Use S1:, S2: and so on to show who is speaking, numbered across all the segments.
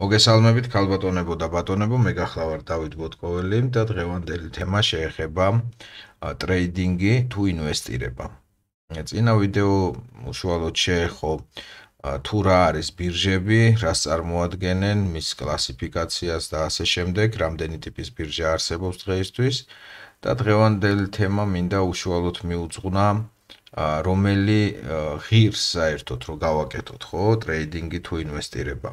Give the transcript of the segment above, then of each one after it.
S1: მოგესალმებით ქალბატონებო და ბატონებო, მე გახლავართ დავით გოტკოველი და დღევანდელი თემა შეეხება ტრეიდინგი თუ ინვესტირება. წინა ვიდეო უშუალოდ შეეხო თუ რა არის ბირჟები, რას წარმოადგენენ, მის კლასიფიკაციას და ასე შემდეგ, რამდენი ტიპის ბირჟა არსებობს დღეისთვის და დღევანდელი თემა მინდა უშუალოდ მიუძღვნა რომელი ღირს საერთოდ რომ გავაკეთოთ ხო ტრეიდინგი თუ ინვესტირება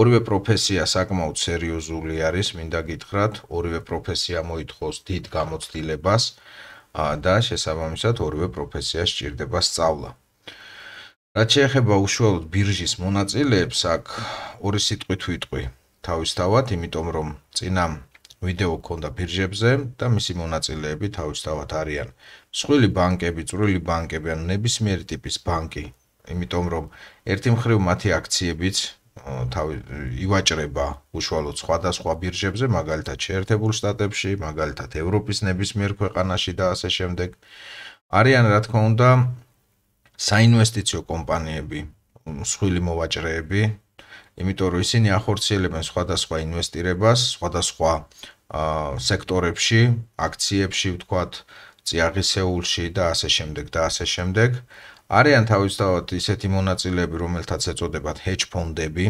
S1: ორივე პროფესია საკმაოდ სერიოზული არის მინდა გითხრათ ორივე პროფესია მოითხოვს დიდ გამოცდილებას და შესაბამისად ორივე პროფესია სჭირდება სწავლა რაც შეეხება უშუალოდ ბირჟის მონაწილეებს აქ ორი სიტყვით ვიტყვი თავისთავად იმიტომ რომ წინამ ვიდეო ქონდა ბირჟებზე და მისი მონაწილეები თავისთავად არიან სხვილი ბანკები, წვრილი ბანკები ან ნებისმიერი ტიპის ბანკი, იმიტომ რომ ერთი მხრივ მათი აქციებიც თავი ივაჭრება უშუალოდ სხვადასხვა ბირჟებზე, მაგალითად შეერთებულ შტატებში, მაგალითად ევროპის ნებისმიერ ქვეყანაში და ასე შემდეგ. არიან რა თქმა უნდა საინვესტიციო კომპანიები, სხვილი მოვაჭრეები, იმიტომ რომ ისინი ახორციელებენ სხვადასხვა ინვესტირებას, სხვადასხვა სექტორებში, აქციებში, ვთქვათ, ციაღისეულში და ასე შემდეგ და ასე შემდეგ. არიან თავისთავად ისეთი მონაწილეები, რომელთაც ეწოდებათ hedge fund-ები.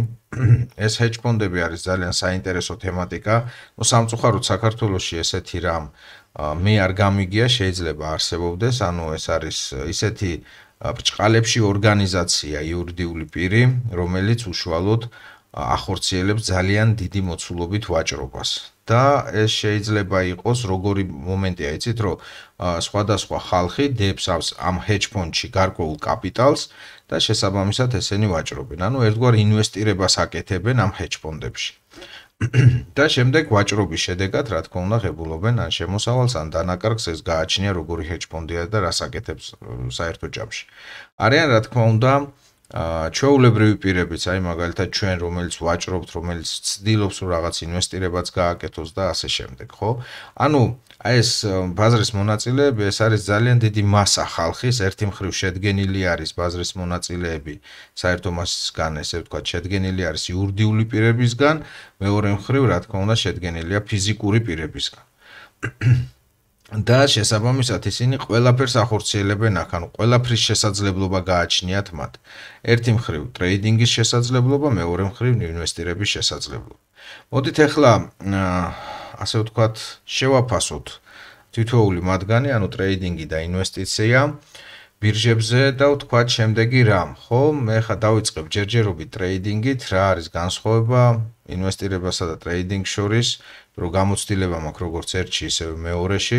S1: ეს hedge fund-ები არის ძალიან საინტერესო თემატიკა, ну სამწუხაროდ საქართველოსში ესეთი რამ მე არ გამიგია, შეიძლება არსებობდეს, ანუ ეს არის ისეთი ბრჭყალებში ორგანიზაცია იურიდიული პირი, რომელიც უშუალოდ ახორციელებს ძალიან დიდი მოცულობით ვაჭრობას და ეს შეიძლება იყოს როგორი მომენტია, იცით, რომ სხვადასხვა ხალხი დებს ამ hedge fund-ში გარკვეულ კაპიტალს და შესაბამისად ესენი ვაჭრობენ. ანუ ერთგვარ ინვესტირებას აკეთებენ ამ hedge fund-ებში. და შემდეგ ვაჭრობის შედეგად რა თქმა უნდა ღებულობენ ან შემოსავალს ან დანაკარგს ეს გააჩნია როგორი ჰეჯფონდია და რას აკეთებს საერთო ჯამში. არიან რა თქმა უნდა ჩვეულებრივი პირებიც, აი მაგალითად ჩვენ რომელიც ვაჭრობთ, რომელიც ცდილობს რაღაც ინვესტირებას გააკეთოს და ასე შემდეგ, ხო? ანუ აი ეს ბაზრის მონაწილეები ეს არის ძალიან დიდი massa ხალხის ერთი მხრივ შედგენილი არის ბაზრის მონაწილეები საერთო მასისგან ესე ვთქვა შედგენილი არის იურიდიული პირებისგან მეორე მხრივ რა თქმა უნდა შედგენილია ფიზიკური პირებისგან და შესაბამისად ისინი ყველაფერს ახორციელებენ ახ ანუ ყველაფრის შესაძლებლობა გააჩნიათ მათ ერთი მხრივ ტრეიდინგის შესაძლებლობა მეორე მხრივ ინვესტირების შესაძლებლობა მოდით ახლა აა ასე ვთქვათ, შევაფასოთ თითოეული მათგანი, ანუ ტრეიდინგი და ინვესტიცია ბირჟებზე და ვთქვათ შემდეგი რამ, ხო? მე ხა დავიწყებ ჯერჯერობით ტრეიდინგით, რა არის განსხვავება ინვესტირებასა და ტრეიდინგ შორის, რომ გამოცდილება მაქვს როგორც ერთში, ისე მეორეში,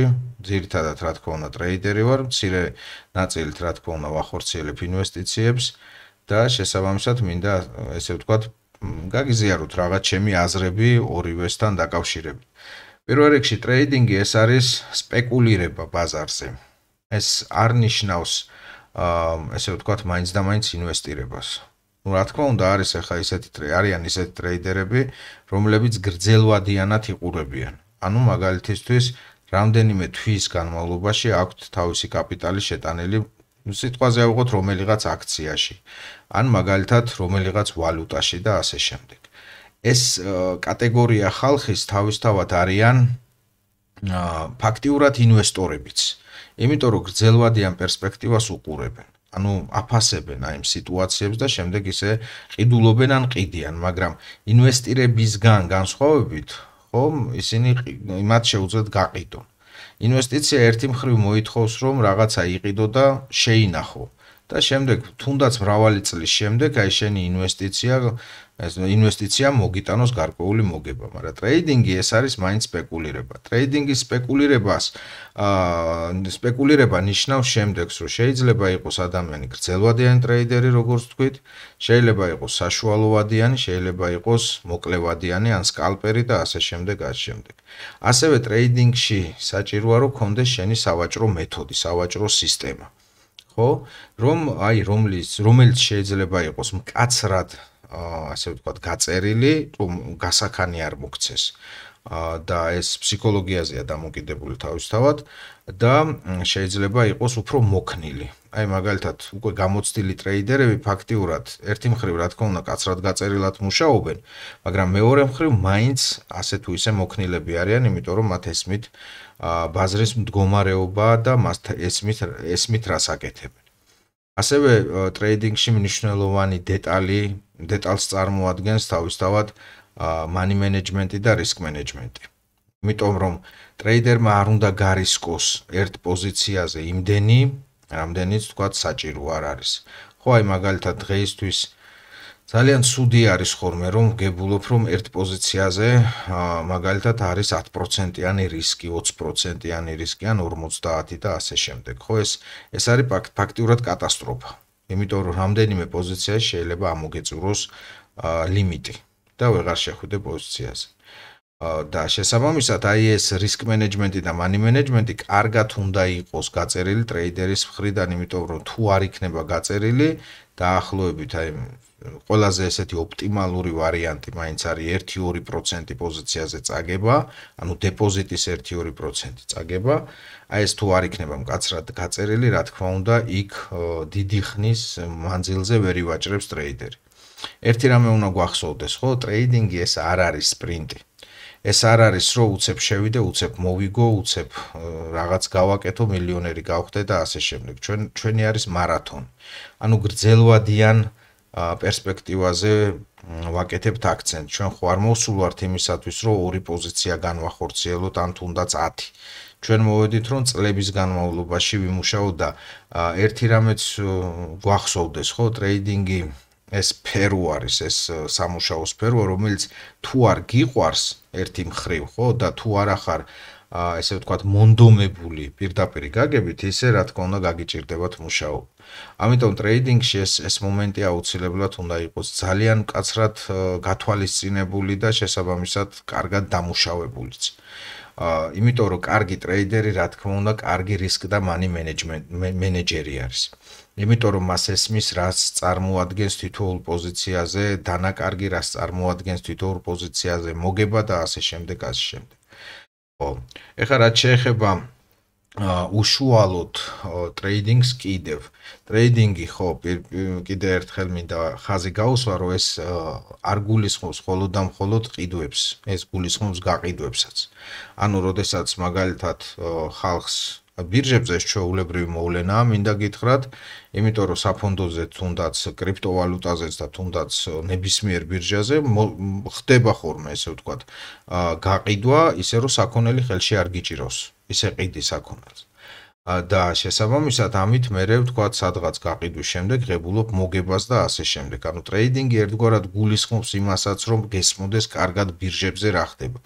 S1: ძირითადად რა თქმა უნდა ტრეიდერი ვარ, მცირე ნაწილით რა თქმა უნდა ვახორციელებ ინვესტიციებს და შესაბამისად მინდა ესე ვთქვათ გაგიზიაროთ რაღაც ჩემი აზრები ორივესთან დაკავშირებით. პირველ რიგში ტრეიდინგი ეს არის სპეკულირება ბაზარზე. ეს არ ნიშნავს აა ესე ვთქვათ მაინც და მაინც ინვესტირებას. ну, რა თქმა უნდა, არის ახლა ისეთი ტრეი, არიან ისეთი ტრეიდერები, რომლებიც გრძელვადიანად იყურებიან. ანუ მაგალითისთვის, რამდენიმე თვის განმავლობაში აქვთ თავისი კაპიტალი შეტანილი სიტყვაზე ავიღოთ რომელიღაც აქციაში ან მაგალითად რომელიღაც ვალუტაში და ასე შემდეგ. ეს კატეგორია ხალხის თავისთავად არიან ფაქტიურად ინვესტორებიც, იმიტომ რომ გრძელვადიან პერსპექტივას უყურებენ. ანუ აფასებენ აი ამ სიტუაციებს და შემდეგ ისე ყიდულობენ ან ყიდიან, მაგრამ ინვესტირებისგან განსხვავებით, ხომ, ისინი მათ შეუძლიათ გაყიდონ. ინვესტიცია ერთი მხრივ მოითხოვს რომ რაღაცა იყიდო და შეინახო და შემდეგ თუნდაც მრავალი წლის შემდეგ აი შენი ინვესტიცია ეს ინვესტიცია მოგიტანოს გარკვეული მოგება, მაგრამ ტრეიდინგი ეს არის მაინც სპეკულირება. ტრეიდინგის სპეკულირებას აა სპეკულირება ნიშნავს შემდეგს, რომ შეიძლება იყოს ადამიანი გრძელვადიანი ტრეიდერი, როგორც თქვით, შეიძლება იყოს საშუალოვადიანი, შეიძლება იყოს მოკლევადიანი ან სკალპერი და ასე შემდეგ, ასე შემდეგ. ასევე ტრეიდინგში საჭიროა, რომ კონდეს შენი სავაჭრო მეთოდი, სავაჭრო სისტემა. ხო? რომ აი რომლის რომელიც შეიძლება იყოს მკაცრად აა ასე ვთქვათ, გაწერილი, თუ გასახანი არ მოქცეს. და ეს ფსიქოლოგიაზეა დამოკიდებული თავისთავად და შეიძლება იყოს უფრო მოქნილი. აი მაგალითად, უკვე გამოცდილი ტრეიდერები ფაქტიურად ერთი მხრივ რა თქმა უნდა კაცრად გაწერილად მუშაობენ, მაგრამ მეორე მხრივ მაინც ასე თუ ისე მოქნილები არიან, იმიტომ რომ მათ ესმით ბაზრის მდგომარეობა და მას ესმით ესმით რას აკეთებენ. ასევე ტრეიდინგში მნიშვნელოვანი დეტალი დეტალს წარმოადგენს თავისთავად money management-ი და risk management-ი. იმიტომ რომ ტრეიდერმა არ უნდა გარისკოს ერთ პოზიციაზე იმდენი, რამდენიც თქვა საჭირო არ არის. ხო აი მაგალითად დღეისთვის ძალიან ცუდი არის ხოლმე რომ გებულობ რომ ერთ პოზიციაზე მაგალითად არის 10%-იანი რისკი, 20%-იანი რისკი ან 50 და ასე შემდეგ. ხო ეს ეს არის ფაქტიურად კატასტროფა. იმიტომ რომ რამდენიმე პოზიციაში შეიძლება ამოგეწუროს ლიმიტი. და ვეღარ შეხვდე პოზიციაზე. და შესაბამისად, აი ეს რისკ მენეჯმენტი და მანი მენეჯმენტი კარგად უნდა იყოს გაწერილი ტრეიდერის მხრიდან, იმიტომ რომ თუ არ იქნება გაწერილი, დაახლოებით აი ყველაზე ესეთი ოპტიმალური ვარიანტი მაინც არის 1-2% პოზიციაზე წაგება, ანუ დეპოზიტის 1-2% წაგება. აი ეს თუ არ იქნება მკაცრად გაწერილი, რა თქმა უნდა, იქ დიდი ხნის მანძილზე ვერ ივაჭრებს ტრეიდერი. ერთი რამე უნდა გვახსოვდეს, ხო? ტრეიდინგი ეს არ არის სპრინტი. ეს არ არის, რომ უცებ შევიდე, უცებ მოვიგო, უცებ რაღაც გავაკეთო, მილიონერი გავხდე და ასე შემდეგ. ჩვენ ჩვენი არის მარათონი. ანუ გრძელვადიან პერსპექტივაზე ვაკეთებთ აქცენტს. ჩვენ ხო არ მოსულვართ იმისათვის, რომ ორი პოზიცია განვახორციელოთ, ან თუნდაც 10. ჩვენ მოვედით რომ წლების განმავლობაში ვიმუშაოთ და ერთი რამეც გვახსოვდეს ხო ტრეიდინგი ეს ფერო არის ეს სამუშაო სფერო რომელიც თუ არ გიყვარს ერთი მხრივ ხო და თუ არ ახარ აა ესე ვთქვათ მონდომებული პირდაპირი გაგებით ისე რა თქმა უნდა გაგიჭirdებათ მუშაო. ამიტომ ტრეიდინგში ეს ეს მომენტი აუცილებლად უნდა იყოს ძალიან მკაცრად გათვალისწინებული და შესაბამისად კარგად დამუშავებულიც. აა იმიტომ რომ კარგი ტრეიდერი რა თქმა უნდა კარგი რისკ და მანი მენეჯმენტ მენეჯერი არის. იმიტომ რომ მას ესმის რას წარმოადგენს თითოეულ პოზიციაზე დანაკარგი რას წარმოადგენს თითოეულ პოზიციაზე მოგება და ასე შემდეგ ასე შემდეგ ხო ეხლა რაც შეეხება უშუალოდ ტრეიდინგს კიდევ ტრეიდინგი ხო კიდე ერთხელ მინდა ხაზი გაუსვა რომ ეს არ გულისხმობს მხოლოდ და მხოლოდ ყიდვებს ეს გულისხმობს გაყიდვებსაც ანუ როდესაც მაგალითად ხალხს ბირჟებზე შეუულებრივი მოვლენაა, მინდა გითხრათ, იმიტომ რომ საფონდოზე თუნდაც კრიპტოვალუტაზეც და თუნდაც ნებისმიერ ბირჟაზე ხდება ხოლმე, ესე ვთქვათ, გაყიდვა, ისე რომ საქონელი ხელში არ გიჭიროს, ისე ყიდი საქონელს. და შესაბამისად ამით მე რე ვთქვა სადღაც გაყიდვის შემდეგ ღებულობ მოგებას და ასე შემდეგ. ანუ ტრეიდინგი ერთგვარად გულისხმობს იმასაც, რომ გესმოდეს კარგად ბირჟებზე რა ხდება.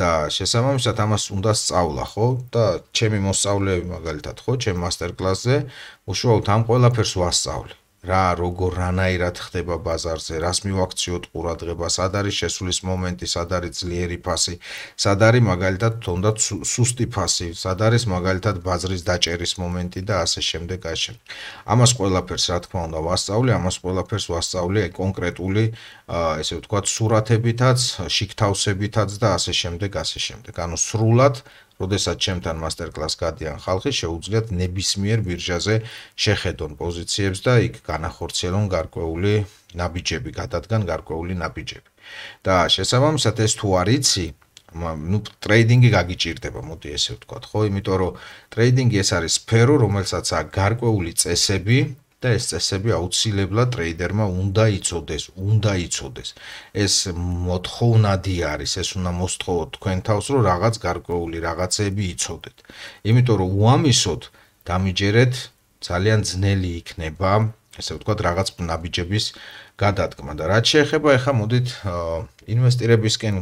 S1: და შესაბამისად ამას უნდა სწავლა, ხო? და ჩემი მოსწავლეები მაგალითად, ხო, ჩემ მასტერკლასზე უშუალოდ ამ ყველაფერს ვასწავლებ. რა როგორ რანაირად ხდება ბაზარზე, რას მივაქციოთ ყურადღებას, ად არის შესulis მომენტი, სად არის ძლიერი ფასი, სად არის მაგალითად თუნდაც სუსტი ფასი, სად არის მაგალითად ბაზრის დაჭერის მომენტი და ასე შემდეგ ასე. ამას ყველაფერს რა თქმა უნდა ვასწავლე, ამას ყველაფერს ვასწავლე კონკრეტული ესე ვთქვა სურათებითაც, შიგთავსებითაც და ასე შემდეგ, ასე შემდეგ. ანუ სრულად როდესაც ჩემთან მასტერკლას გადიან ხალხი, შეუძლიათ ნებისმიერ ბირჟაზე შეხედონ პოზიციებს და იქ განახორციელონ გარკვეული ნაბიჯები, გადადგან გარკვეული ნაბიჯები. და შესაბამისად ეს თუ არ იცი, ну трейдинги გაგიჭირდება, მოდი ესე ვთქვა, ხო? იმიტომ რომ трейдинги ეს არის სფერო, რომელსაც აქვს გარკვეული წესები, და ეს წესები აუცილებლად ტრეიდერმა უნდა იცოდეს, უნდა იცოდეს. ეს მოთხოვნადი არის, ეს უნდა მოსთხოვოთ თქვენ თავს, რომ რაღაც გარკვეული რაღაცები იცოდეთ. იმიტომ რომ უამისოთ დამიჯერეთ, ძალიან ძნელი იქნება, ესე ვთქვათ, რაღაც ნაბიჯების გადადგმა და რაც შეეხება ახლა მოდით ინვესტირებისკენ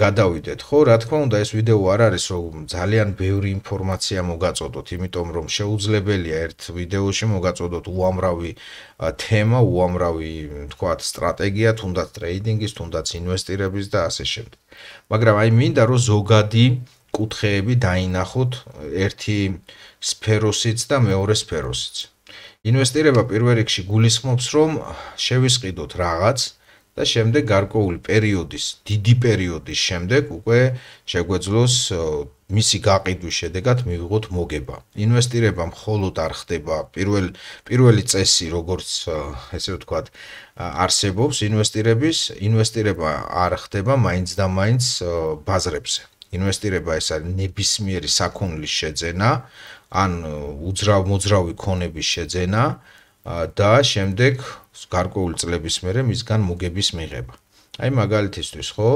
S1: გადავიდეთ, ხო? რა თქმა უნდა, ეს ვიდეო არ არის, რომ ძალიან ბევრი ინფორმაცია მოგაწოდოთ, იმიტომ რომ შეუძლებელია ერთ ვიდეოში მოგაწოდოთ უამრავი თემა, უამრავი, თქვა, სტრატეგია, თუნდაც ტრეიდინგის, თუნდაც ინვესტირების და ასე შემდეგ. მაგრამ აი მინდა რომ ზოგადი კუთხეები დაინახოთ ერთი სფეროსიც და მეორე სფეროსიც. ინვესტირება პირველ რიგში გულისხმობს, რომ შევისყიდოთ რაღაც, და შემდეგ გარკვეული პერიოდის, დიდი პერიოდის შემდეგ უკვე შეგვეძლოს მისი გაყიდვის შედეგად მივიღოთ მოგება. ინვესტირება მხოლოდ არ ხდება პირველ პირველი წესი, როგორც ესე ვთქვათ, არსებობს ინვესტირების, ინვესტირება არ ხდება მაინც და მაინც ბაზრებზე. ინვესტირება ეს არის ნებისმიერი საქონლის შეძენა, ან უძრავ-მოძრავი ქონების შეძენა და შემდეგ გარკვეული წლების მერე მისგან მოგების მიღება. აი მაგალითისთვის ხო,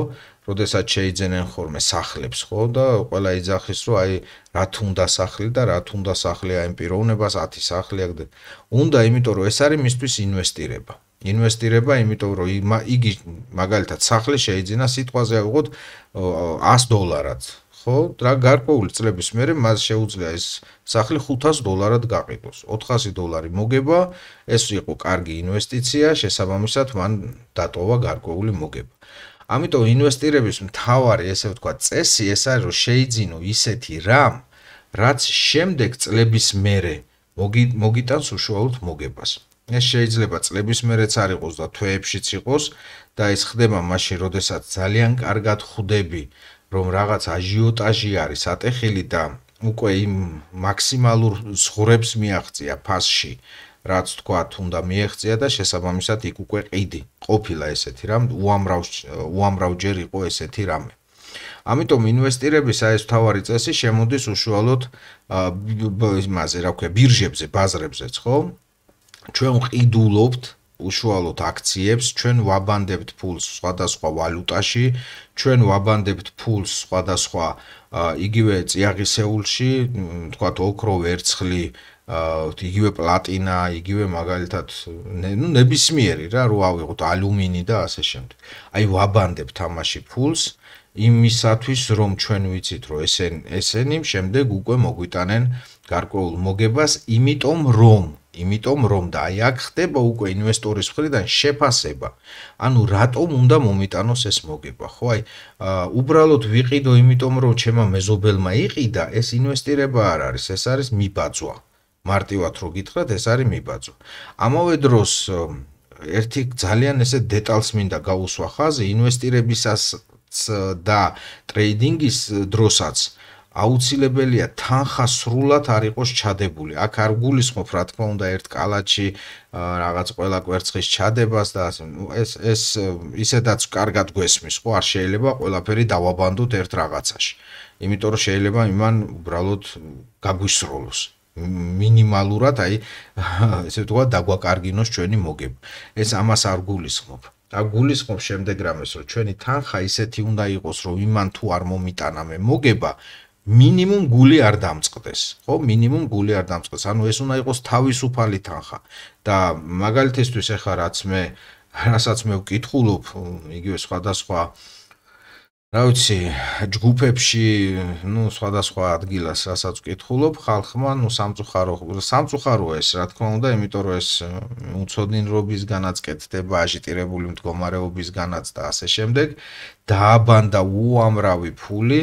S1: როდესაც შეიძენენ ხორმე სახლებს ხო და ყველა იძახის რომ აი რა თუნდა სახლი და რა თუნდა სახლი აი პიროვნებას 10 სახლი აქ და უნდა იმიტომ რომ ეს არის მისთვის ინვესტირება. ინვესტირება იმიტომ რომ იგი მაგალითად სახლი შეიძინა სიტყვაზე ავიღოთ 100 დოლარად. ხო? და გარკვეული წლების მერე მას შეუძლია ეს სახლი 500 დოლარად გაყიდოს. 400 დოლარი მოგება, ეს იყო კარგი ინვესტიცია, შესაბამისად მან დატოვა გარკვეული მოგება. ამიტომ ინვესტირების მთავარი, ესე ვთქვა, წესი ეს არის, რომ შეიძინო ისეთი რამ, რაც შემდეგ წლების მერე მოგიტანს უშუალოდ მოგებას. ეს შეიძლება წლების მერეც არ იყოს და თვეებშიც იყოს და ეს ხდება მაშინ, როდესაც ძალიან კარგად ხვდები რომ რაღაც აჟიოტაჟი არის ატეხილი და უკვე იმ მაქსიმალურ ზღურებს მიაღწია ფასში რაც თქვა თუნდა მიეღწია და შესაბამისად იქ უკვე ყიდი ყოფილა ესეთი რამ უამრავ უამრავ ჯერ იყო ესეთი რამე ამიტომ ინვესტირების აი ეს თავარი წესი შემოდის უშუალოდ იმაზე რა ქვია ბირჟებზე ბაზრებზეც ხო ჩვენ ყიდულობთ უშუალოდ აქციებს, ჩვენ ვაბანდებთ ფულს სხვადასხვა ვალუტაში, ჩვენ ვაბანდებთ ფულს სხვადასხვა იგივე წიაღისეულში, თქვათ ოქრო, ვერცხლი, იგივე პლატინა, იგივე მაგალითად, ну, ნებისმიერი რა, რო ავიღოთ ალუმინი და ასე შემდეგ. აი ვაბანდებთ ამაში ფულს იმისათვის, რომ ჩვენ ვიცით, რომ ესენ ესენი შემდეგ უკვე მოგვიტანენ გარკვეულ მოგებას, იმიტომ რომ იმიტომ რომ დაი აქ ხდება უკვე ინვესტორის მხრიდან შეფასება. ანუ რატომ უნდა მომიტანოს ეს მოგება, ხო? აი, უბრალოდ ვიყიდო იმიტომ რომ ჩემო მეზობელმა იყიდა, ეს ინვესტირება არ არის, ეს არის მიბაძვა. მარტივად რო გითხრათ, ეს არის მიბაძვა. ამავე დროს ერთი ძალიან ესე დეტალს მინდა გაუსვა ხაზი ინვესტირებისას და ტრეიდინგის დროსაც. აუცილებელია თანხა სრულად არ იყოს ჩადებული. აქ არ გულისხმობ რა თქმა უნდა ერთ კალაჩი რაღაც ყველა კვერცხის ჩადებას და ასე ეს ეს ისედაც კარგად გესმის ხო არ შეიძლება ყველაფერი დავაბანდოთ ერთ რაღაცაში. იმიტომ რომ შეიძლება იმან უბრალოდ გაგვისროლოს. მინიმალურად აი ესე ვთქვა დაგვაკარგინოს ჩვენი მოგება. ეს ამას არ გულისხმობ. და გულისხმობ შემდეგ რამეს რომ ჩვენი თანხა ისეთი უნდა იყოს რომ იმან თუ არ მომიტანამე მოგება მინიმუმ გული არ დამწყდეს, ხო? მინიმუმ გული არ დამწყდეს. ანუ ეს უნდა იყოს თავისუფალი თანხა. და მაგალითისთვის ახლა რაც მე, რასაც მე ვკითხულობ, იგივე სხვადასხვა რა ვიცი, ჯგუფებში, ну, სხვადასხვა ადგილას რასაც ვკითხულობ, ხალხმა, ну, სამწუხარო, სამწუხაროა ეს, რა თქმა უნდა, იმიტომ რომ ეს უცოდინრობის განაცკეთდება, აჟიტირებული მდგომარეობის განაცდა ასე შემდეგ, დააბანდა უამრავი ფული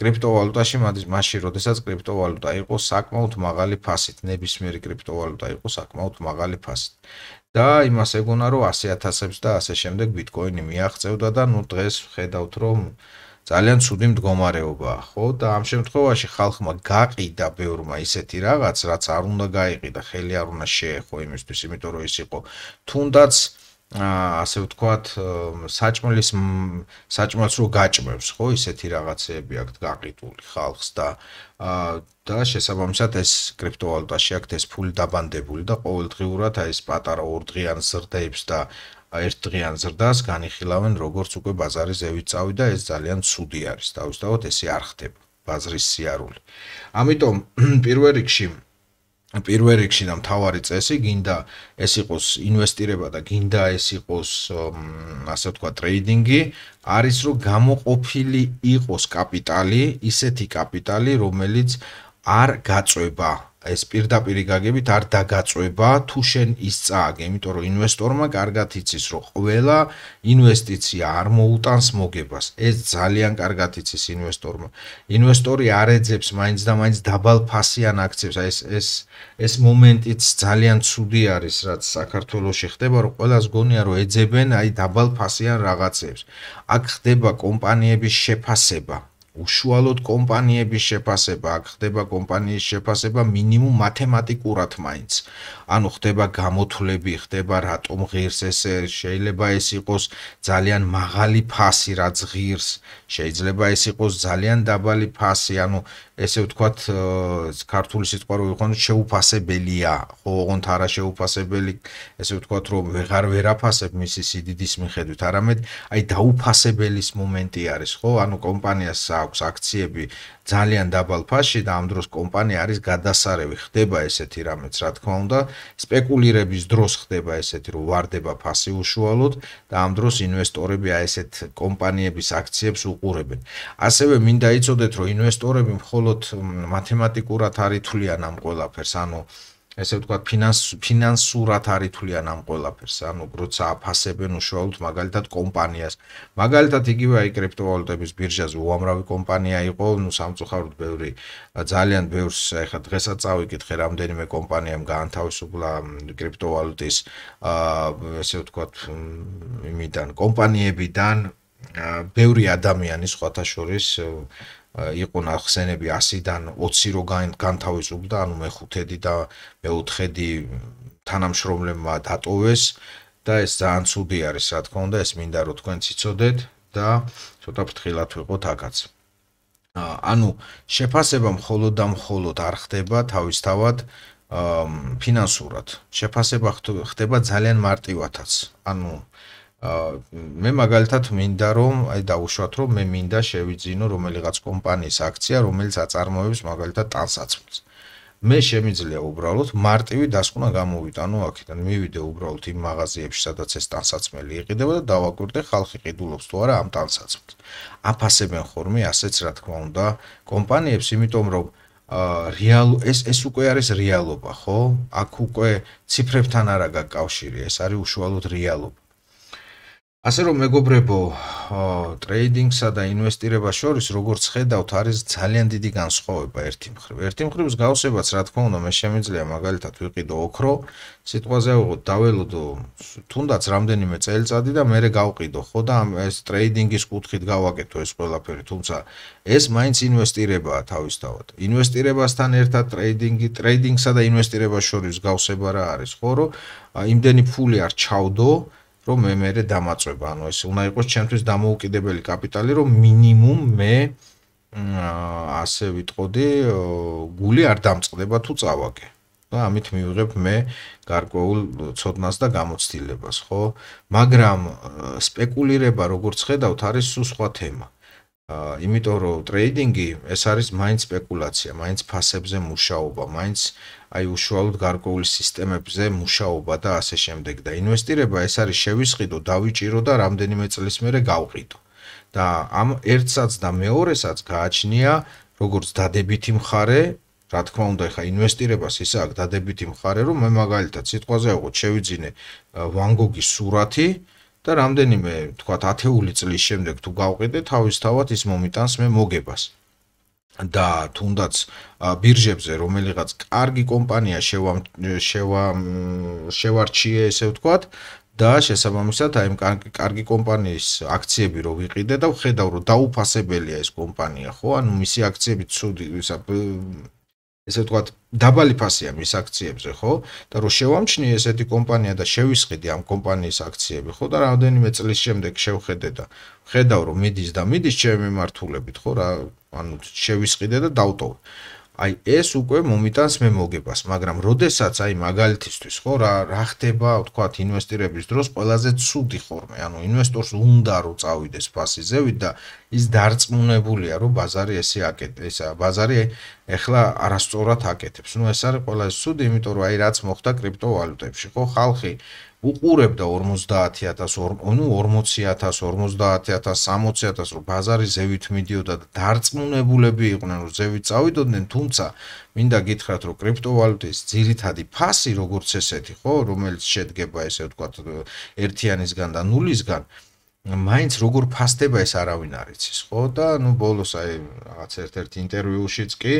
S1: კრიპტოვალუტაში მაგის მასში, როდესაც კრიპტოვალუტა იყო საკმაოდ მაღალი ფასით, ნებისმიერი კრიპტოვალუტა იყო საკმაოდ მაღალი ფასით. და იმას ეგონა, რომ 100000-ებს და ასე შემდეგ ბიტკოინი მიაღწევდა და ნუ დღეს ხედავთ, რომ ძალიან ცუდი მდგომარეობაა, ხო? და ამ შემთხვევაში ხალხმა გაყიდა ბევრმა ისეთი რაღაც, რაც არ უნდა გაიყიდა, ხელი არ უნდა შეეხო იმისთვის, იმიტომ რომ ის იყო თუნდაც ასე ვთქვათ, საჭმლის საჭმელს რო გაჭმევს, ხო, ისეთი რაღაცეები აქვს გაყიტული ხალხს და და შესაბამისად ეს კრიპტოვალუტაში აქვს ეს ფული დაბანდებული და ყოველდღურად აი ეს პატარა ორდღიან ზრდებს და ერთ დღიან ზრდას განიხილავენ როგორც უკვე ბაზარის ზევიწავი და ეს ძალიან ცუდი არის. თავისთავად ესე არ ხდება ბაზრის სიარული. ამიტომ პირველ რიგში პირველ რიგში და მთავარი წესი გინდა ეს იყოს ინვესტირება და გინდა ეს იყოს ასე თქვა ტრეიდინგი არის რომ გამოყოფილი იყოს კაპიტალი ისეთი კაპიტალი რომელიც არ გაწובה ეს პირდაპირი გაგებით არ დაგაწובה თუ შენ ისწააგე, იმიტომ რომ ინვესტორმა კარგად იცის, რომ ყველა ინვესტიცია არ მოუტანს მოგებას. ეს ძალიან კარგად იცის ინვესტორმა. ინვესტორი არ ეძებს მაინც და მაინც დაბალფასიან აქციებს. ეს ეს ეს მომენტიც ძალიან ცუდი არის, რაც საქართველოსში ხდება, რომ ყველას გონია, რომ ეძებენ აი დაბალფასიან რაღაცებს. აქ ხდება კომპანიების შეფასება. უშუალოდ კომპანიების შეფასება, ხდება კომპანიის შეფასება მინიმუმ მათემატიკურად მაინც. ანუ ხდება გამოთვლები, ხდება რატომ ღირს ეს, შეიძლება ეს იყოს ძალიან მაღალი ფასი, რაც ღირს, შეიძლება ეს იყოს ძალიან დაბალი ფასი, ანუ ესე ვთქვათ, ქართული სიტყვა რო იყოს შეუფასებელია, ხო, ოღონდ არა შეუფასებელი, ესე ვთქვათ, რომ ვეღარ ვერაფასებ მისი სიდიდის მიხედვით, არამედ აი დაუფასებელის მომენტი არის, ხო? ანუ კომპანიას აქვს აქციები, ძალიან დაბალ ფასში და ამ დროს კომპანია არის გადასარევი. ხდება ესეთი რამეც, რა თქმა უნდა, სპეკულირების დროს ხდება ესეთი, რომ واردება ფასი უშუალოდ და ამ დროს ინვესტორები აი ესეთ კომპანიების აქციებს უყურებენ. ასევე მინდა იცოდეთ, რომ ინვესტორები მხოლოდ მათემატიკურად არ ითვლიან ამ ყველაფერს, ანუ ესე ვთქვა ფინანს ფინანსურად არის თვლიან ამ ყველაფერს ანუ როცა აფასებენ უშუალოდ მაგალითად კომპანიას მაგალითად იგივე აი კრიპტოვალუტების ბირჟაზე უამრავი კომპანია იყო ნუ სამწუხაროდ ბევრი ძალიან ბევრს ახლა დღესაც წავიკითხე რამდენიმე კომპანიამ გაანთავისუფლა კრიპტოვალუტის ესე ვთქვა იმიდან კომპანიებიდან ბევრი ადამიანი სხვათა შორის იყოს ახსენები 100-დან 20 რო განთავისუფლდა, ანუ მეხუთედი და მეოთხედი თანამშრომლებმა დატოვეს და ეს ძალიან ცუდი არის, რა თქმა უნდა, ეს მინდა რომ თქვენ ციცოდეთ და ცოტა ფრთხილად ვიყოთ აკაც. ანუ შეფასება მხოლოდ და მხოლოდ არ ხდება თავისთავად ფინანსურად. შეფასება ხდება ძალიან მარტივადაც. ანუ მე მაგალითად მინდა რომ აი დავუშვათ რომ მე მინდა შევიძინო რომელიღაც კომპანიის აქცია რომელიც აწარმოებს მაგალითად ტანსაცმელს მე შემიძლია უბრალოდ მარტივი დასკვნა გამოვიტანო აქედან მივიდე უბრალოდ იმ მაღაზიებში სადაც ეს ტანსაცმელი იყიდება და დავაკვირდე ხალხი ყიდულობს თუ არა ამ ტანსაცმელს აფასებენ ხორმე ასეც რა თქმა უნდა კომპანიებს იმიტომ რომ ა რეალო ეს ეს უკვე არის რეალობა ხო აქ უკვე ციფრებთან არა გაკავშირია ეს არის უშუალოდ რეალობა ასე რომ მეგობრებო, ტრეიდინგსა და ინვესტირებას შორის როგორც ხედავთ, არის ძალიან დიდი განსხვავება ერთი მხრივ. ერთი მხრივს გავსებაც, რა თქმა უნდა, მე შემიძლია მაგალითად ვიყიდო ოქრო, სიტყვაზე ვიყო დაველოდო თუნდაც რამდენიმე წელიწადი და მე გავყიდო, ხო და ეს ტრეიდინგის კუთხით გავაკეთო ეს ყველაფერი, თუმცა ეს მაინც ინვესტირებაა თავისთავად. ინვესტირებასთან ერთად ტრეიდინგი, ტრეიდინგსა და ინვესტირებას შორის გავსება რა არის, ხო რომ იმდენი ფული არ ჩავდო, რომ მე მერე დამაწება, ანუ ეს უნდა იყოს ჩემთვის დამოუკიდებელი კაპიტალი, რომ მინიმუმ მე ასე ვიტყოდი, გული არ დამწყდება თუ წავაგე. და ამით მივიღებ მე გარკვეულ ცოდნას და გამოცდილებას, ხო? მაგრამ სპეკულირება როგორც ხედავთ, არის სუ სხვა თემა. აა, იმიტომ რომ ტრეიდინგი ეს არის მაინც სპეკულაცია, მაინც ფასებზე მუშაობა, მაინც აი უშუალოდ გარკვეული სისტემებზე მუშაობა და ასე შემდეგ და ინვესტირება ეს არის შევისყიდო, დავიჭირო და რამდენიმე წლის მერე გავყიდო. და ამ ერთსაც და მეორესაც გააჩნია როგორც დადებითი მხარე, რა თქმა უნდა, ხა ინვესტირებას ისა აქ დადებითი მხარე, რომ მე მაგალითად სიტყვაზე აღვოთ, შევიძინე ვან გოგის სურათი და რამდენიმე, თქვათ, ათეული წლის შემდეგ თუ გავყიდე, თავისთავად ის მომიტანს მე მოგებას. და თუნდაც ბირჟებზე რომელიღაც კარგი კომპანია შევა შევა შევარჩიე ესე ვთქვათ და შესაბამისად აი ამ კარგი კომპანიის აქციები რო ვიყიდე და ვხედავ რომ დაუფასებელია ეს კომპანია ხო ანუ მისი აქციები ცუდი ესე ვთქვათ დაბალი ფასია მის აქციებზე ხო და რო შევამჩნი ესეთი კომპანია და შევისყიდი ამ კომპანიის აქციები ხო და რამდენიმე წლის შემდეგ შევხედე და ხედავ რომ მიდის და მიდის ჩემი მართულებით ხო რა ანუ შევისყიდე და დავტოვე. აი ეს უკვე მომიტანს მე მოგებას, მაგრამ როდესაც აი მაგალითისთვის ხო რა რა ხდება, ვთქვათ, ინვესტირების დროს ყველაზე ცუდი ხორმე, ანუ ინვესტორს უნდა რომ წავიდეს ფასიზევით და ის დარწმუნებულია, რომ ბაზარი ესე აკეთებს. ესა ბაზარი ეხლა არასწორად აკეთებს. ნუ ეს არის ყველა სუდი, იმიტომ რომ აი რაც მოხდა კრიპტოვალუტებში, ხო ხალხი უყურებდა 50000, ნუ 40000, 50000, 60000, ბაზარი ზევით მიდიოდა და დარწმუნებულები იყვნენ, რომ ზევით წავიდოდნენ, თუმცა მინდა გითხრათ, რომ კრიპტოვალუტის ძირითადი ფასი როგორც ესეთი, ხო, რომელიც შედგება ესე ვთქვათ ერთიანისგან და ნულისგან, მაინც როგორ ფასდება ეს არავინ არ იცის, ხო? და ნუ ბოლოს აი რაღაც ერთ-ერთ ინტერვიუშიც კი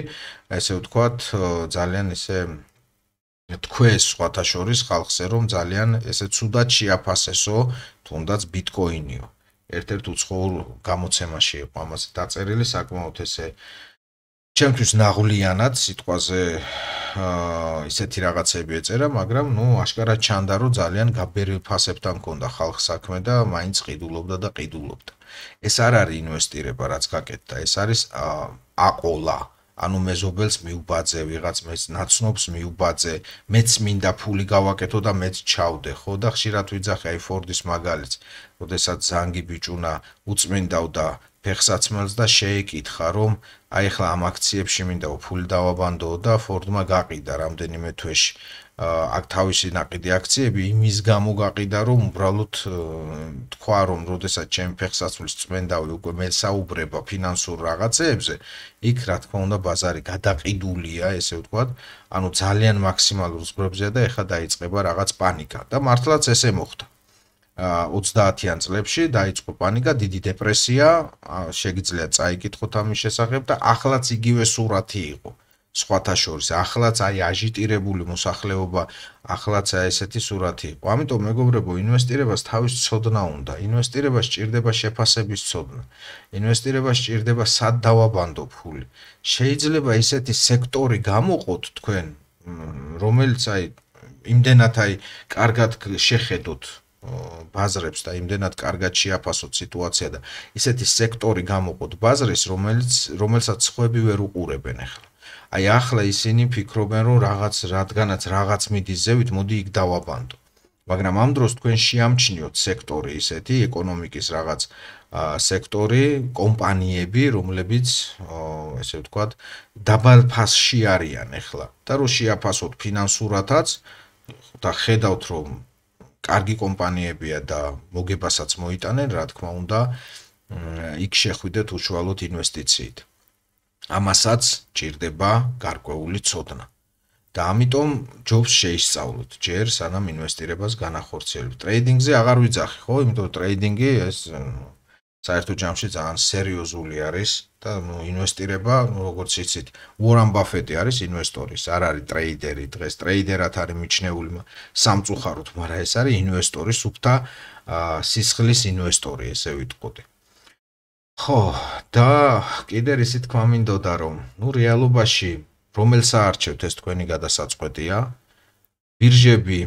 S1: ესე ვთქვათ, ძალიან ესე თქვეს სხვათა შორის ხალხზე რომ ძალიან ესე ცუდად შეაფასესო თუნდაც ბიტკოინიო. ერთ-ერთ უცხოურ გამოცემაში იყო ამაზე დაწერილი საკმაოდ ესე აა ჩემთვის ნაღვლიანად სიტყვაზე აა ისეთი რაღაცები ეწერა, მაგრამ ნუ აშკარა ჩანდა, რომ ძალიან გაბერილ ფასებთან მქონდა ხალხ საქმე და მაინც ყიდულობდა და ყიდულობდა. ეს არ არის ინვესტირება, რაც გაკეთდა, ეს არის აყოლა. ანუ მეზობელს მიუბაძე, ვიღაც მეც ნაცნობს მიუბაძე, მეც მინდა ფული გავაკეთო და მეც ჩავდე, ხო და ხშირად ვიძახე აი ფორდის მაგალითს, როდესაც ზანგი ბიჭუნა უწმენდავდა ფეხსაცმელს და შეეკითხა, რომ აი ახლა ამ აქციებში მინდა ფული დავაბანდო და ფორდმა გაყიდა რამდენიმე თვეში აქ თავისი ناقიდი აქციები იმის გამო გაყიდა, რომ უბრალოდ თქვა, რომ როდესაც ჩემი ფეხსაცმლის წმენდავლი უკვე მესაუბრება ფინანსურ რაღაცეებზე, იქ რა თქმა უნდა ბაზარი გადაყიდულია, ესე ვთქვათ, ანუ ძალიან მაქსიმალურ ზღვრებზეა და ეხა დაიწყება რაღაც პანიკა და მართლაც ესე მოხდა. 30-იან წლებში დაიწყო პანიკა, დიდი დეპრესია, შეგიძლიათ წაიკითხოთ ამის შესახებ და ახლაც იგივე სურათი იყო. სხვათა შორის ახლაც აი აჟიტირებული მოსახლეობა, ახლაც აი ესეთი სურათი იყო. ამიტომ მეგობრებო, ინვესტირებას თავის ცოდნა უნდა, ინვესტირებას ჭირდება შეფასების ცოდნა. ინვესტირებას ჭირდება სად დავაბანდო ფული. შეიძლება ესეთი სექტორი გამოყოთ თქვენ, რომელიც აი იმდენად აი კარგად შეხედოთ ბაზრებს და იმდენად კარგად შეაფასოთ სიტუაცია და ისეთი სექტორი გამოყოთ ბაზრის, რომელიც რომელსაც ხუები ვერ უყურებენ ახლა. აი ახლა ისინი ფიქრობენ, რომ რაღაც რადგანაც რაღაც მიდის ზევით, მოდი იქ დავაბანდო. მაგრამ ამ დროს თქვენ შეამჩნიოთ სექტორი ისეთი, ეკონომიკის რაღაც სექტორი, კომპანიები, რომლებიც, ესე ვთქვათ, დაბალფასში არიან ახლა და რომ შეაფასოთ ფინანსურადაც და ხედავთ რომ კარგი კომპანიებია და მოგებასაც მოიტანენ, რა თქმა უნდა, იქ შეხვიდეთ უშუალოდ ინვესტიციით. ამასაც ჭირდება გარკვეული ცოდნა. და ამიტომ ჯობს შეისწავლოთ ჯერ სანამ ინვესტირებას განახორციელებ. ტრეიდინგზე აღარ ვიძახი, ხო? იმიტომ რომ ტრეიდინგი ეს საერთო ჯამში ძალიან სერიოზული არის და ნუ ინვესტირება, ნუ როგორც იცით, უორან ბაფეტი არის ინვესტორის, არ არის ტრეიდერი, დღეს ტრეიდერად არის მიჩნეული სამწუხაროდ, მაგრამ ეს არის ინვესტორის უფთა სისხლის ინვესტორი, ესე ვიტყოდი. ხო, და კიდე ისე თქვა მინდოდა რომ, ნუ რეალობაში რომელს აარჩევთ ეს თქვენი გადასაწყვეტია? ბირჟები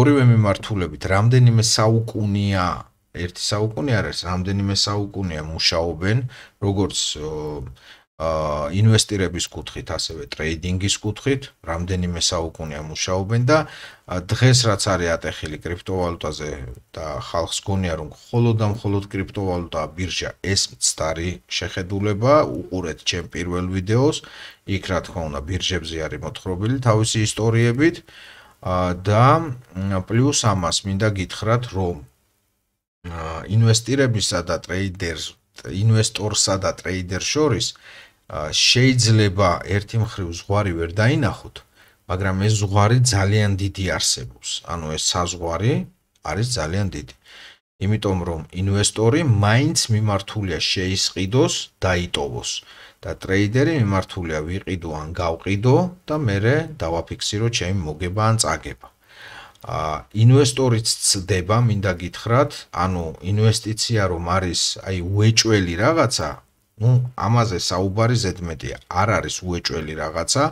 S1: ორივე მიმართულებით რამდენიმე საუკუნეა ერთი საუკუნე არის, რამდენიმე საუკუნეა მუშაობენ, როგორც აა ინვესტირების კუთხით, ასევე ტრეიდინგის კუთხით, რამდენიმე საუკუნეა მუშაობენ და დღეს რაც არის ატეხილი კრიპტოვალუტაზე და ხალხს გონია რომ მხოლოდ და მხოლოდ კრიპტოვალუტა ბირჟა ეს მცდარი შეხედულება, უყურეთ ჩემ პირველ ვიდეოს, იქ რა თქმა უნდა ბირჟებზე არის მოთხრობილი თავისი ისტორიებით და პლუს ამას მინდა გითხრათ რომ ინვესტირებისა და ტრეიდერ ინვესტორსა და ტრეიდერ შორის შეიძლება ერთი მხრივ ზღვარი ვერ დაინახოთ, მაგრამ ეს ზღვარი ძალიან დიდი არსებობს. ანუ ეს საზღვარი არის ძალიან დიდი. იმიტომ რომ ინვესტორი მაინც მიმართულია შეისყიდოს, დაიტოვოს და ტრეიდერი მიმართულია ვიყიდო ან გავყიდო და მე დავაფიქსირო ჩემი მოგება ან წაგება. ა ინვესტორიც ცდება, მინდა გითხრათ, ანუ ინვესტიცია რომ არის, აი უეჭველი რაღაცა, ну, ამაზე საუბარი ზედმეტია. არ არის უეჭველი რაღაცა,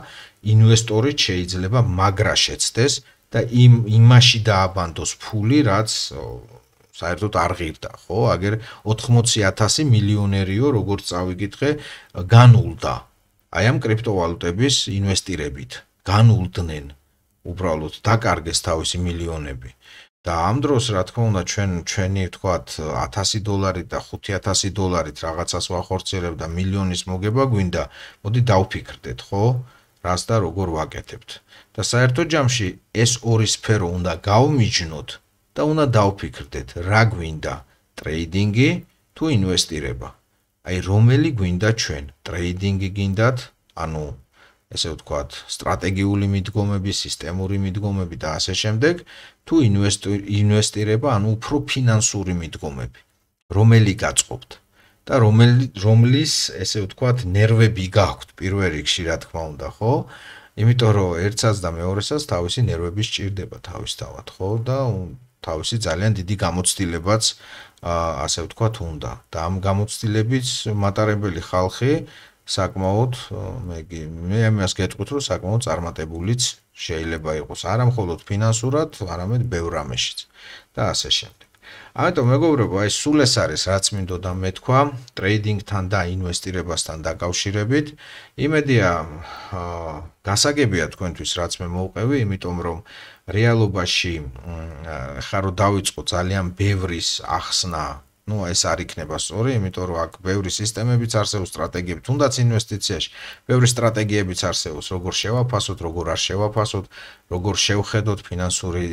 S1: ინვესტორი შეიძლება მაგრა შეცდეს და იმ იმაში დააბანდოს ფული, რაც საერთოდ არ ღირდა, ხო? აგერ 80000 მილიონერიო, როგორც წავიგითხე, განულდა. აი ამ კრიპტოვალუტების ინვესტირებით განულდნენ უბრალოდ დაკარგეს თავისი მილიონები. და ამ დროს რა თქმა უნდა ჩვენ ჩვენი ვთქვათ 1000 დოლარი და 5000 დოლარით რაღაცას ვახორცელებ და მილიონის მოგება გვინდა, მოდი დავფიქრდეთ, ხო? რას და როგორ ვაკეთებთ. და საერთო ჯამში ეს ორი სფერო უნდა გავმიჯნოთ და უნდა დავფიქრდეთ, რა გვინდა? ტრეიდინგი თუ ინვესტირება? აი რომელი გვინდა ჩვენ? ტრეიდინგი გინდათ? ანუ ესე ვთქვათ, სტრატეგიული მიდგომები, სისტემური მიდგომები და ასე შემდეგ, თუ ინვესტირება, ანუ უფრო ფინანსური მიდგომები, რომელი გაწყობთ და რომელი რომლის, ესე ვთქვათ, ნერვები გაქვთ პირველ რიგში, რა თქმა უნდა, ხო? იმიტომ რომ ერთსაც და მეორესაც თავისი ნერვები სჭირდება თავისთავად, ხო? და თავისი ძალიან დიდი გამოცდილებაც აა ასე ვთქვათ, უნდა. და ამ გამოცდილების მატარებელი ხალხი საკმაოდ მე მე ამას გეტყვით რომ საკმაოდ წარმატებულიც შეიძლება იყოს არა მხოლოდ ფინანსურად არამედ ბევრ ამაშიც და ასე შემდეგ. ამიტომ მეგობრებო აი სულ ეს არის რაც მინდოდა მეთქვა ტრეიდინგთან და ინვესტირებასთან დაკავშირებით. იმედია გასაგებია თქვენთვის რაც მე მოუყევი, იმიტომ რომ რეალობაში ხარო დავიწყო ძალიან ბევრის ახსნა ну ეს არ იქნება სწორი, იმიტომ რომ აქ ბევრი სისტემებიც არსებობს სტრატეგიები, თუნდაც ინვესტიციაში ბევრი სტრატეგიებიც არსებობს, როგორ შევაფასოთ, როგორ არ შევაფასოთ, როგორ შევხედოთ ფინანსური,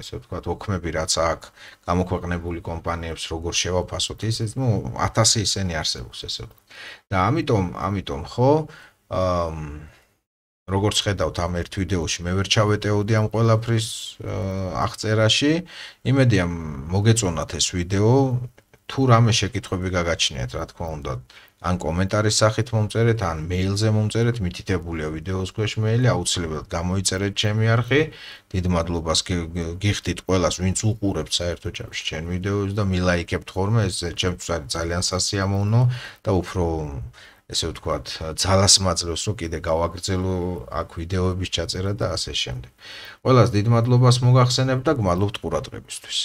S1: ესე ვთქვათ, ოქმები რაც აქ გამოქვეყნებული კომპანიებს როგორ შევაფასოთ, ისე, ну, 1000 ისენი არსებობს, ესე ვთქვათ. და ამიტომ, ამიტომ ხო, აა როგორც ხედავთ ამ ერთ ვიდეოში, მე ვერ ჩავეტეოდი ამ ყველაფრის აღწერაში. იმედია მოგეწონათ ეს ვიდეო. თუ რამე შეკითხები გაგაჩნიათ, რა თქმა უნდა, ან კომენტარის სახით მომწერეთ, ან მეილზე მომწერეთ, მითითებულია ვიდეოს ქვეშ მეილი, აუცილებლად გამოიწერეთ ჩემი არხი. დიდ მადლობას გიხდით ყველას, ვინც უყურებთ საერთო ჩემში ჩემ ვიდეოებს და მილაიქებთ ხოლმე, ეს ჩემთვის ძალიან სასიამოვნო და უფრო ესე ვთქვათ, ძალასმაძლევს, რომ კიდე გავაგრძელო აქ ვიდეოების ჩაწერა და ასე შემდეგ. ყველას დიდ მადლობას მოგახსენებ და გმადლობთ ყურადღებისთვის.